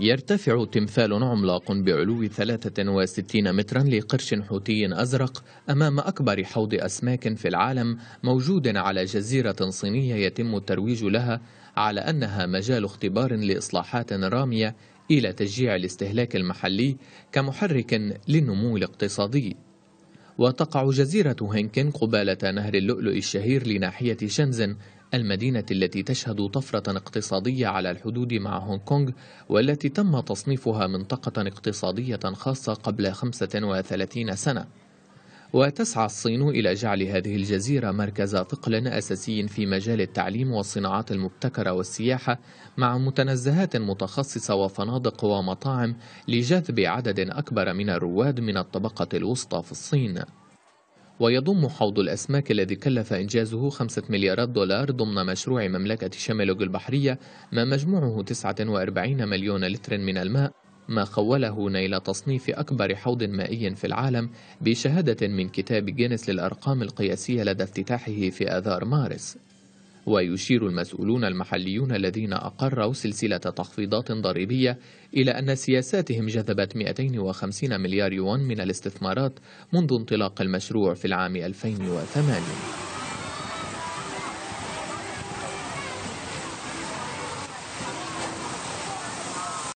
يرتفع تمثال عملاق بعلو 63 مترا لقرش حوتي أزرق أمام أكبر حوض أسماك في العالم موجود على جزيرة صينية يتم الترويج لها على أنها مجال اختبار لإصلاحات رامية إلى تشجيع الاستهلاك المحلي كمحرك للنمو الاقتصادي وتقع جزيرة هنكن قبالة نهر اللؤلؤ الشهير لناحية شنزن المدينة التي تشهد طفرة اقتصادية على الحدود مع هونغ كونغ والتي تم تصنيفها منطقة اقتصادية خاصة قبل 35 سنة وتسعى الصين إلى جعل هذه الجزيرة مركز ثقل أساسي في مجال التعليم والصناعات المبتكرة والسياحة مع متنزهات متخصصة وفنادق ومطاعم لجذب عدد أكبر من الرواد من الطبقة الوسطى في الصين ويضم حوض الأسماك الذي كلف إنجازه خمسة مليارات دولار ضمن مشروع مملكة شمالوج البحرية ما مجموعه تسعة وأربعين مليون لتر من الماء ما خوله نيل تصنيف أكبر حوض مائي في العالم بشهادة من كتاب جينيس للأرقام القياسية لدى افتتاحه في آذار مارس ويشير المسؤولون المحليون الذين أقروا سلسلة تخفيضات ضريبية إلى أن سياساتهم جذبت 250 مليار يوان من الاستثمارات منذ انطلاق المشروع في العام 2008